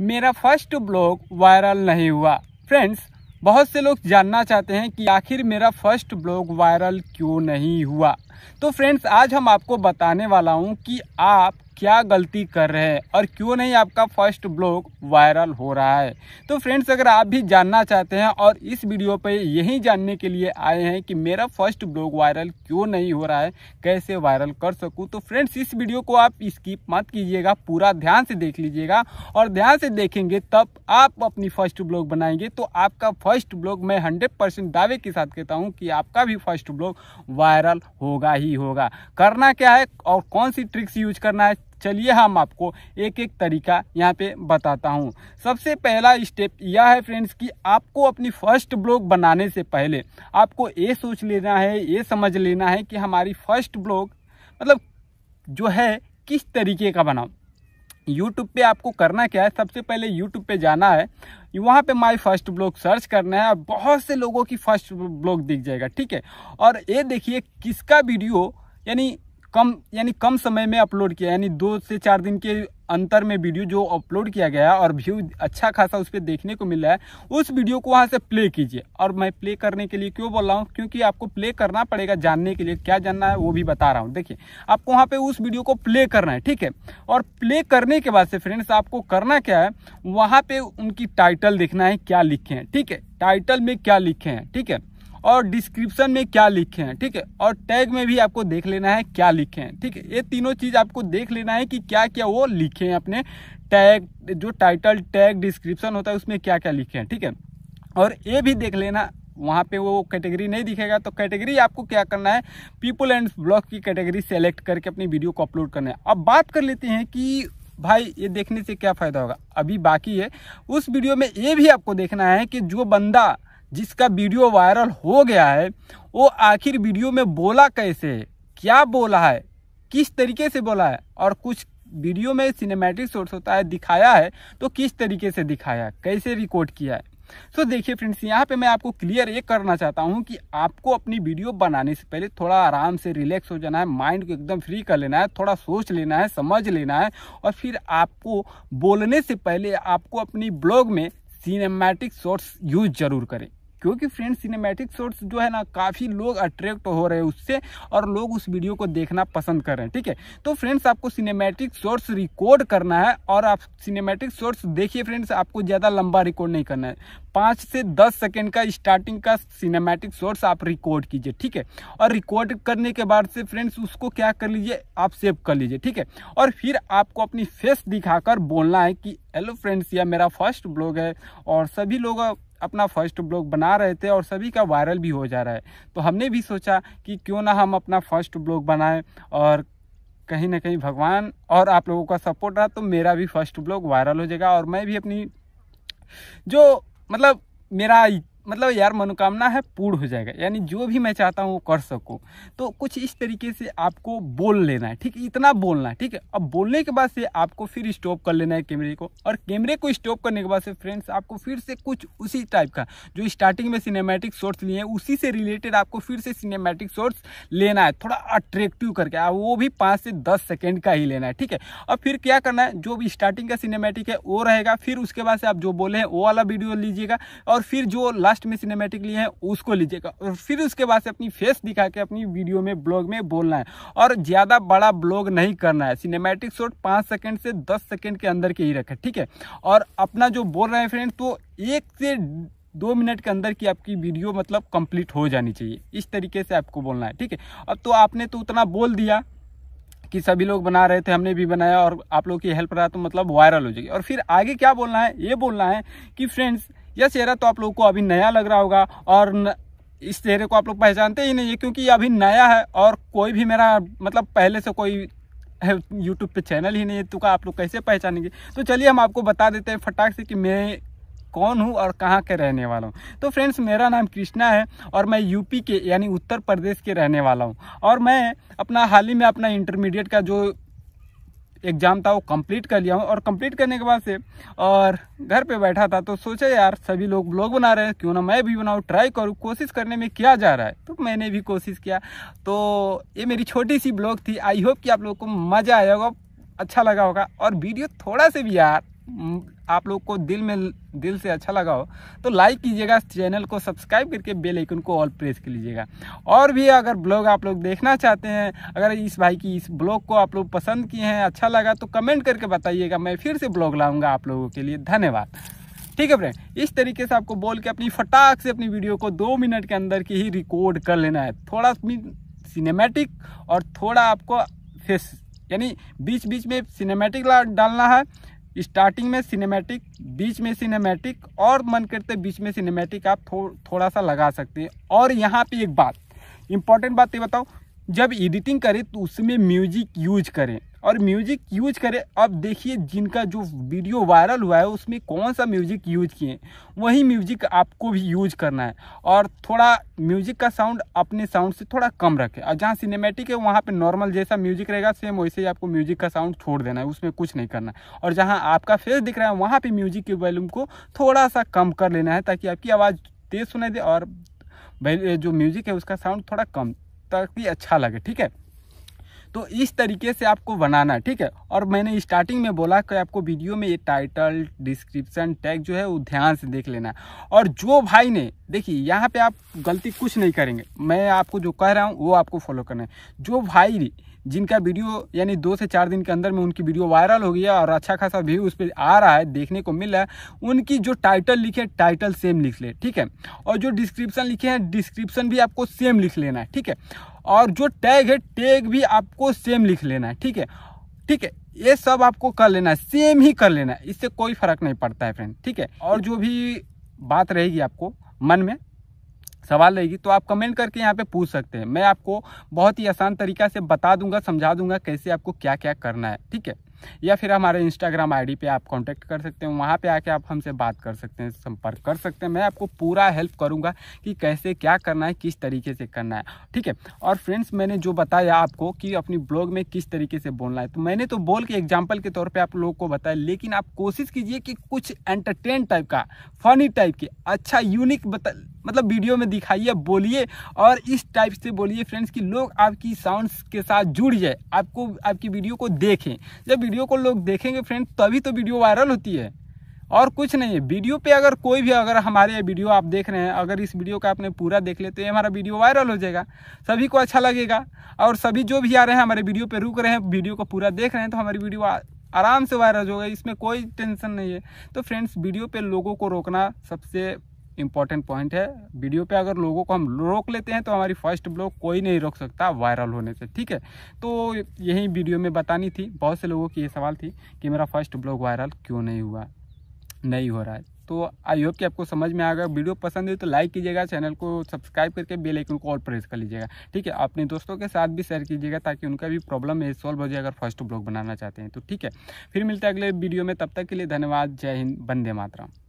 मेरा first blog viral नहीं हुआ फ्रेंड्स बहुत से लोग जानना चाहते हैं कि आखिर मेरा फर्स्ट ब्लॉग वायरल क्यों नहीं हुआ तो फ्रेंड्स आज हम आपको बताने वाला हूं कि आप क्या गलती कर रहे हैं और क्यों नहीं आपका फर्स्ट ब्लॉग वायरल हो रहा है तो फ्रेंड्स अगर आप भी जानना चाहते हैं और इस वीडियो पर यही जानने के लिए आए हैं कि मेरा फर्स्ट ब्लॉग वायरल क्यों नहीं हो रहा है कैसे वायरल कर सकूं तो फ्रेंड्स इस वीडियो को आप स्किप मत कीजिएगा पूरा ध्यान से देख लीजिएगा और ध्यान से देखेंगे तब आप अपनी फर्स्ट ब्लॉग बनाएंगे तो आपका फर्स्ट ब्लॉग मैं हंड्रेड दावे के साथ कहता हूँ कि आपका भी फर्स्ट ब्लॉग वायरल होगा ही होगा करना क्या है और कौन सी ट्रिक्स यूज करना है चलिए हम आपको एक एक तरीका यहाँ पे बताता हूँ सबसे पहला स्टेप यह है फ्रेंड्स कि आपको अपनी फर्स्ट ब्लॉग बनाने से पहले आपको ये सोच लेना है ये समझ लेना है कि हमारी फर्स्ट ब्लॉग मतलब जो है किस तरीके का बनाओ यूट्यूब पे आपको करना क्या है सबसे पहले यूट्यूब पे जाना है वहाँ पे माई फर्स्ट ब्लॉग सर्च करना है और बहुत से लोगों की फर्स्ट ब्लॉग दिख जाएगा ठीक है और ये देखिए किसका वीडियो यानी कम यानी कम समय में अपलोड किया यानी दो से चार दिन के अंतर में वीडियो जो अपलोड किया गया और व्यू अच्छा खासा उस पर देखने को मिला है उस वीडियो को वहाँ से प्ले कीजिए और मैं प्ले करने के लिए क्यों बोल रहा हूँ क्योंकि आपको प्ले करना पड़ेगा जानने के लिए क्या जानना है वो भी बता रहा हूँ देखिए आपको वहाँ पे उस वीडियो को प्ले करना है ठीक है और प्ले करने के बाद से फ्रेंड्स आपको करना क्या है वहाँ पर उनकी टाइटल देखना है क्या लिखे हैं ठीक है टाइटल में क्या लिखे हैं ठीक है और डिस्क्रिप्शन में क्या लिखे हैं ठीक है और टैग में भी आपको देख लेना है क्या लिखे हैं ठीक है ये तीनों चीज़ आपको देख लेना है कि क्या क्या वो लिखे हैं अपने टैग जो टाइटल टैग डिस्क्रिप्शन होता है उसमें क्या क्या लिखे हैं ठीक है और ये भी देख लेना वहाँ पे वो कैटेगरी नहीं दिखेगा तो कैटेगरी आपको क्या करना है पीपल एंड ब्लॉग की कैटेगरी सेलेक्ट करके अपनी वीडियो को अपलोड करना है अब बात कर लेते हैं कि भाई ये देखने से क्या फ़ायदा होगा अभी बाकी है उस वीडियो में ये भी आपको देखना है कि जो बंदा जिसका वीडियो वायरल हो गया है वो आखिर वीडियो में बोला कैसे क्या बोला है किस तरीके से बोला है और कुछ वीडियो में सिनेमैटिक सोर्स होता है दिखाया है तो किस तरीके से दिखाया कैसे रिकॉर्ड किया है सो so, देखिए फ्रेंड्स यहाँ पे मैं आपको क्लियर ये करना चाहता हूँ कि आपको अपनी वीडियो बनाने से पहले थोड़ा आराम से रिलैक्स हो जाना है माइंड को एकदम फ्री कर लेना है थोड़ा सोच लेना है समझ लेना है और फिर आपको बोलने से पहले आपको अपनी ब्लॉग में सिनेमैटिक शॉर्ट्स यूज जरूर करें क्योंकि फ्रेंड्स सिनेमैटिक शॉर्ट्स जो है ना काफ़ी लोग अट्रैक्ट हो रहे हैं उससे और लोग उस वीडियो को देखना पसंद कर रहे हैं ठीक है तो फ्रेंड्स आपको सिनेमैटिक शॉर्ट्स रिकॉर्ड करना है और आप सिनेमैटिक शॉर्ट्स देखिए फ्रेंड्स आपको ज़्यादा लंबा रिकॉर्ड नहीं करना है पाँच से दस सेकेंड का स्टार्टिंग का सिनेमैटिक शॉर्ट्स आप रिकॉर्ड कीजिए ठीक है और रिकॉर्ड करने के बाद से फ्रेंड्स उसको क्या कर लीजिए आप सेव कर लीजिए ठीक है और फिर आपको अपनी फेस दिखाकर बोलना है कि हेलो फ्रेंड्स यह मेरा फर्स्ट ब्लॉग है और सभी लोग अपना फर्स्ट ब्लॉग बना रहे थे और सभी का वायरल भी हो जा रहा है तो हमने भी सोचा कि क्यों ना हम अपना फर्स्ट ब्लॉग बनाएं और कहीं ना कहीं भगवान और आप लोगों का सपोर्ट रहा तो मेरा भी फर्स्ट ब्लॉग वायरल हो जाएगा और मैं भी अपनी जो मतलब मेरा मतलब यार मनोकामना है पूर्ण हो जाएगा यानी जो भी मैं चाहता हूँ वो कर सकूँ तो कुछ इस तरीके से आपको बोल लेना है ठीक इतना बोलना है ठीक है अब बोलने के बाद से आपको फिर स्टॉप कर लेना है कैमरे को और कैमरे को स्टॉप करने के बाद से फ्रेंड्स आपको फिर से कुछ उसी टाइप का जो स्टार्टिंग में सिनेमेटिक शॉर्ट्स लिए हैं उसी से रिलेटेड आपको फिर से सिनेमेटिक शॉर्ट्स लेना है थोड़ा अट्रैक्टिव करके वो भी पाँच से दस सेकेंड का ही लेना है ठीक है अब फिर क्या करना है जो भी स्टार्टिंग का सिनेमेटिक है वो रहेगा फिर उसके बाद से आप जो बोले हैं वो वाला वीडियो लीजिएगा और फिर जो लास्ट लास्ट में सिनेमेटिक लिए है उसको लीजिएगा और फिर उसके बाद से अपनी फेस दिखा के अपनी वीडियो में ब्लॉग में बोलना है और ज़्यादा बड़ा ब्लॉग नहीं करना है सिनेमेटिक शॉट पाँच सेकेंड से दस सेकेंड के अंदर के ही रखें ठीक है और अपना जो बोल रहे हैं फ्रेंड तो एक से दो मिनट के अंदर की आपकी वीडियो मतलब कंप्लीट हो जानी चाहिए इस तरीके से आपको बोलना है ठीक है अब तो आपने तो उतना बोल दिया कि सभी लोग बना रहे थे हमने भी बनाया और आप लोग की हेल्प रहा तो मतलब वायरल हो जाएगी और फिर आगे क्या बोलना है ये बोलना है कि फ्रेंड्स यह चेहरा तो आप लोग को अभी नया लग रहा होगा और न... इस चेहरे को आप लोग पहचानते ही नहीं है क्योंकि ये अभी नया है और कोई भी मेरा मतलब पहले से कोई यूट्यूब पे चैनल ही नहीं है तो का आप लोग कैसे पहचानेंगे तो चलिए हम आपको बता देते हैं फटाक से कि मैं कौन हूँ और कहाँ के रहने वाला हूँ तो फ्रेंड्स मेरा नाम कृष्णा है और मैं यूपी के यानी उत्तर प्रदेश के रहने वाला हूँ और मैं अपना हाल ही में अपना इंटरमीडिएट का जो एग्ज़ाम था वो कंप्लीट कर लिया हूँ और कंप्लीट करने के बाद से और घर पे बैठा था तो सोचा यार सभी लोग ब्लॉग बना रहे हैं क्यों ना मैं भी बनाऊँ ट्राई करूँ कोशिश करने में क्या जा रहा है तो मैंने भी कोशिश किया तो ये मेरी छोटी सी ब्लॉग थी आई होप कि आप लोग को मज़ा आया होगा अच्छा लगा होगा और वीडियो थोड़ा से भी यार हम्म, आप लोग को दिल में दिल से अच्छा लगा हो तो लाइक कीजिएगा चैनल को सब्सक्राइब करके बेल आइकन को ऑल प्रेस कर लीजिएगा और भी अगर ब्लॉग आप लोग देखना चाहते हैं अगर इस भाई की इस ब्लॉग को आप लोग पसंद किए हैं अच्छा लगा तो कमेंट करके बताइएगा मैं फिर से ब्लॉग लाऊंगा आप लोगों के लिए धन्यवाद ठीक है फ्रेंड इस तरीके से आपको बोल के अपनी फटाक से अपनी वीडियो को दो मिनट के अंदर की ही रिकॉर्ड कर लेना है थोड़ा सिनेमेटिक और थोड़ा आपको फेस यानी बीच बीच में सिनेमेटिक डालना है स्टार्टिंग में सिनेमैटिक बीच में सिनेमैटिक और मन करते बीच में सिनेमैटिक आप थो, थोड़ा सा लगा सकते हैं और यहाँ पे एक बात इम्पॉर्टेंट बात ये बताओ जब एडिटिंग करें तो उसमें म्यूजिक यूज करें और म्यूजिक यूज करें अब देखिए जिनका जो वीडियो वायरल हुआ है उसमें कौन सा म्यूजिक यूज किए वही म्यूजिक आपको भी यूज करना है और थोड़ा म्यूजिक का साउंड अपने साउंड से थोड़ा कम रखें और जहाँ सिनेमेटिक है वहाँ पर नॉर्मल जैसा म्यूजिक रहेगा सेम वैसे ही आपको म्यूजिक का साउंड छोड़ देना है उसमें कुछ नहीं करना है और जहाँ आपका फेस दिख रहा है वहाँ पर म्यूजिक के वॉल्यूम को थोड़ा सा कम कर लेना है ताकि आपकी आवाज़ तेज़ सुनाई दे और जो म्यूजिक है उसका साउंड थोड़ा कम ताकि अच्छा लगे ठीक है तो इस तरीके से आपको बनाना ठीक है और मैंने स्टार्टिंग में बोला कि आपको वीडियो में ये टाइटल डिस्क्रिप्शन टैग जो है वो ध्यान से देख लेना और जो भाई ने देखिए यहाँ पे आप गलती कुछ नहीं करेंगे मैं आपको जो कह रहा हूँ वो आपको फॉलो करना है जो भाई जिनका वीडियो यानी दो से चार दिन के अंदर में उनकी वीडियो वायरल हो गया और अच्छा खासा व्यू उस पर आ रहा है देखने को मिल रहा है उनकी जो टाइटल लिखे टाइटल सेम लिख ले ठीक है और जो डिस्क्रिप्शन लिखे हैं डिस्क्रिप्शन भी आपको सेम लिख लेना है ठीक है और जो टैग है टैग भी आपको सेम लिख लेना है ठीक है ठीक है ये सब आपको कर लेना है सेम ही कर लेना है इससे कोई फर्क नहीं पड़ता है फ्रेंड ठीक है और जो भी बात रहेगी आपको मन में सवाल रहेगी तो आप कमेंट करके यहाँ पे पूछ सकते हैं मैं आपको बहुत ही आसान तरीका से बता दूंगा समझा दूंगा कैसे आपको क्या क्या करना है ठीक है या फिर हमारे इंस्टाग्राम आईडी पे आप कांटेक्ट कर सकते हैं वहाँ पे आके आप हमसे बात कर सकते हैं संपर्क कर सकते हैं मैं आपको पूरा हेल्प करूँगा कि कैसे क्या करना है किस तरीके से करना है ठीक है और फ्रेंड्स मैंने जो बताया आपको कि अपनी ब्लॉग में किस तरीके से बोलना है तो मैंने तो बोल के एग्जाम्पल के तौर पर आप लोगों को बताया लेकिन आप कोशिश कीजिए कि कुछ एंटरटेन टाइप का फनी टाइप के अच्छा यूनिक बता मतलब वीडियो में दिखाइए बोलिए और इस टाइप से बोलिए फ्रेंड्स कि लोग आपकी साउंड्स के साथ जुड़ जाए आपको आपकी वीडियो को देखें जब वीडियो को लोग देखेंगे फ्रेंड्स तभी तो वीडियो वायरल होती है और कुछ नहीं है वीडियो पे अगर कोई भी अगर हमारे वीडियो आप देख रहे हैं अगर इस वीडियो का आपने पूरा देख ले तो ये हमारा वीडियो वायरल हो जाएगा सभी को अच्छा लगेगा और सभी जो भी आ रहे हैं हमारे वीडियो पे रुक रहे हैं वीडियो को पूरा देख रहे हैं तो हमारी वीडियो आराम से वायरल होगा इसमें कोई टेंशन नहीं है तो फ्रेंड्स वीडियो पर लोगों को रोकना सबसे इंपॉर्टेंट पॉइंट है वीडियो पे अगर लोगों को हम रोक लेते हैं तो हमारी फर्स्ट ब्लॉग कोई नहीं रोक सकता वायरल होने से ठीक है तो यही वीडियो में बतानी थी बहुत से लोगों की ये सवाल थी कि मेरा फर्स्ट ब्लॉग वायरल क्यों नहीं हुआ नहीं हो रहा है तो आई होप कि आपको समझ में आ गया वीडियो पसंद है तो लाइक कीजिएगा चैनल को सब्सक्राइब करके बेल आइकन को और प्रेस कर लीजिएगा ठीक है अपने दोस्तों के साथ भी शेयर कीजिएगा ताकि उनका भी प्रॉब्लम है सॉल्व हो जाए अगर फर्स्ट ब्लॉग बनाना चाहते हैं तो ठीक है फिर मिलते हैं अगले वीडियो में तब तक के लिए धन्यवाद जय हिंद वंदे मातरम